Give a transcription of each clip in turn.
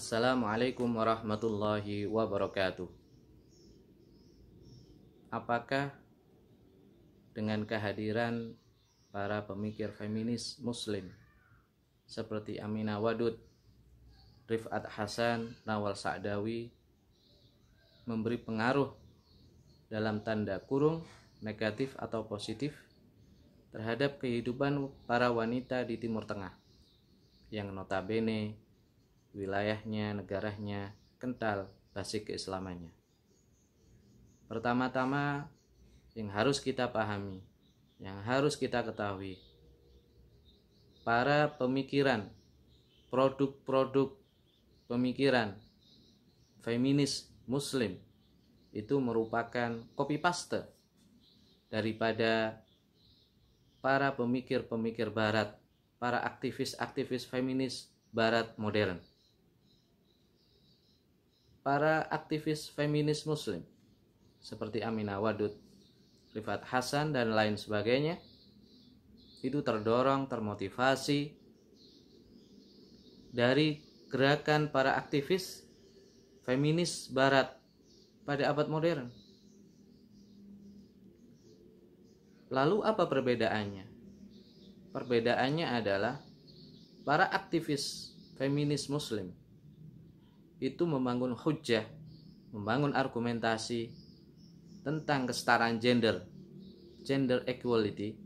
Assalamualaikum warahmatullahi wabarakatuh. Apakah dengan kehadiran para pemikir feminis muslim seperti Aminah Wadud, Rifat Hasan, Nawal Sa'dawi memberi pengaruh dalam tanda kurung negatif atau positif terhadap kehidupan para wanita di Timur Tengah yang notabene wilayahnya, negaranya, kental basic keislamannya. Pertama-tama yang harus kita pahami, yang harus kita ketahui, para pemikiran, produk-produk pemikiran feminis muslim itu merupakan copy paste daripada para pemikir-pemikir barat, para aktivis-aktivis feminis barat modern para aktivis feminis muslim seperti Aminah Wadud, Rifat Hasan dan lain sebagainya itu terdorong, termotivasi dari gerakan para aktivis feminis barat pada abad modern. Lalu apa perbedaannya? Perbedaannya adalah para aktivis feminis muslim itu membangun hujah, membangun argumentasi tentang kesetaraan gender, gender equality,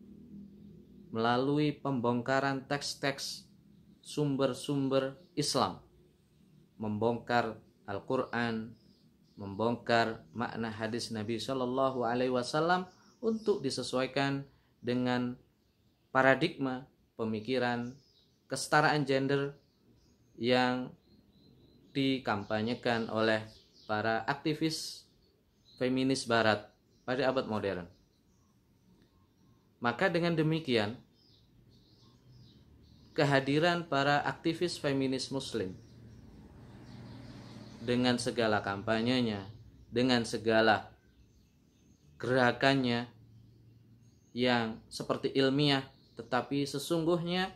melalui pembongkaran teks-teks sumber-sumber Islam, membongkar Al-Quran, membongkar makna hadis Nabi Shallallahu Alaihi Wasallam untuk disesuaikan dengan paradigma pemikiran kesetaraan gender yang dikampanyekan oleh para aktivis feminis barat pada abad modern. Maka dengan demikian, kehadiran para aktivis feminis muslim dengan segala kampanyenya, dengan segala gerakannya yang seperti ilmiah tetapi sesungguhnya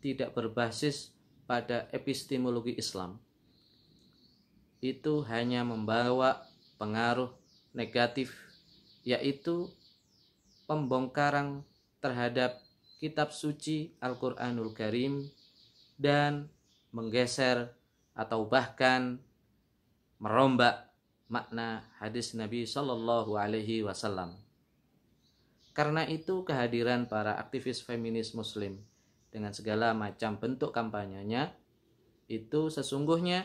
tidak berbasis pada epistemologi Islam itu hanya membawa pengaruh negatif yaitu pembongkaran terhadap kitab suci Al-Qur'anul Karim dan menggeser atau bahkan merombak makna hadis Nabi Shallallahu alaihi wasallam. Karena itu kehadiran para aktivis feminis muslim dengan segala macam bentuk kampanyenya itu sesungguhnya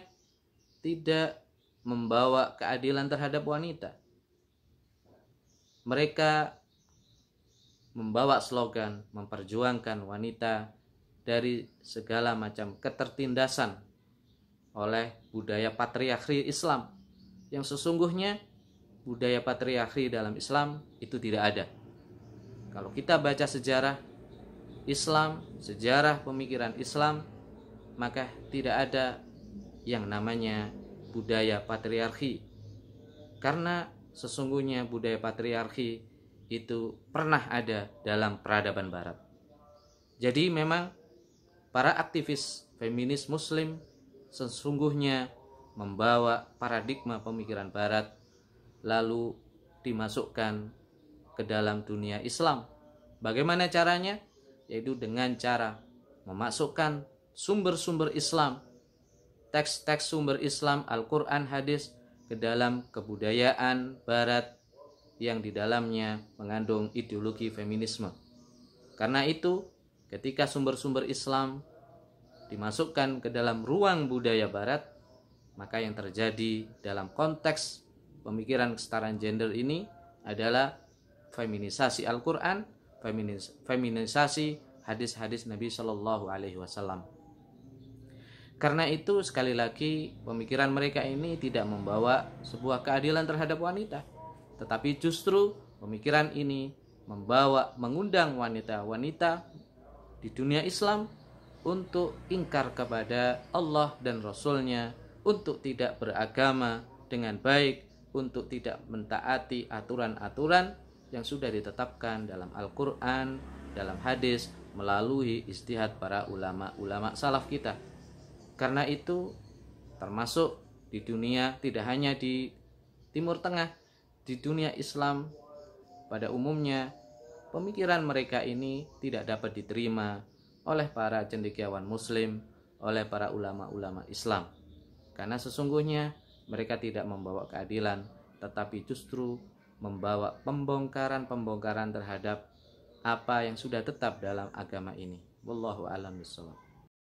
tidak membawa keadilan terhadap wanita. Mereka membawa slogan memperjuangkan wanita dari segala macam ketertindasan oleh budaya patriarki Islam yang sesungguhnya budaya patriarki dalam Islam itu tidak ada. Kalau kita baca sejarah Islam, sejarah pemikiran Islam, maka tidak ada yang namanya budaya patriarki. Karena sesungguhnya budaya patriarki itu pernah ada dalam peradaban barat. Jadi memang para aktivis feminis muslim sesungguhnya membawa paradigma pemikiran barat lalu dimasukkan ke dalam dunia Islam. Bagaimana caranya? Yaitu dengan cara memasukkan sumber-sumber Islam teks-teks sumber Islam, Al-Quran, hadis, ke dalam kebudayaan Barat yang di dalamnya mengandung ideologi feminisme. Karena itu, ketika sumber-sumber Islam dimasukkan ke dalam ruang budaya Barat, maka yang terjadi dalam konteks pemikiran kesetaraan gender ini adalah feminisasi Al-Quran, feminisasi hadis-hadis Nabi Shallallahu Alaihi Wasallam. Karena itu sekali lagi pemikiran mereka ini tidak membawa sebuah keadilan terhadap wanita, tetapi justru pemikiran ini membawa mengundang wanita-wanita di dunia Islam untuk ingkar kepada Allah dan Rasulnya, untuk tidak beragama dengan baik, untuk tidak mentaati aturan-aturan yang sudah ditetapkan dalam Al-Quran, dalam hadis, melalui istihad para ulama-ulama salaf kita karena itu termasuk di dunia tidak hanya di Timur Tengah, di dunia Islam pada umumnya pemikiran mereka ini tidak dapat diterima oleh para cendekiawan muslim, oleh para ulama-ulama Islam. Karena sesungguhnya mereka tidak membawa keadilan, tetapi justru membawa pembongkaran-pembongkaran terhadap apa yang sudah tetap dalam agama ini. Wallahu a'lam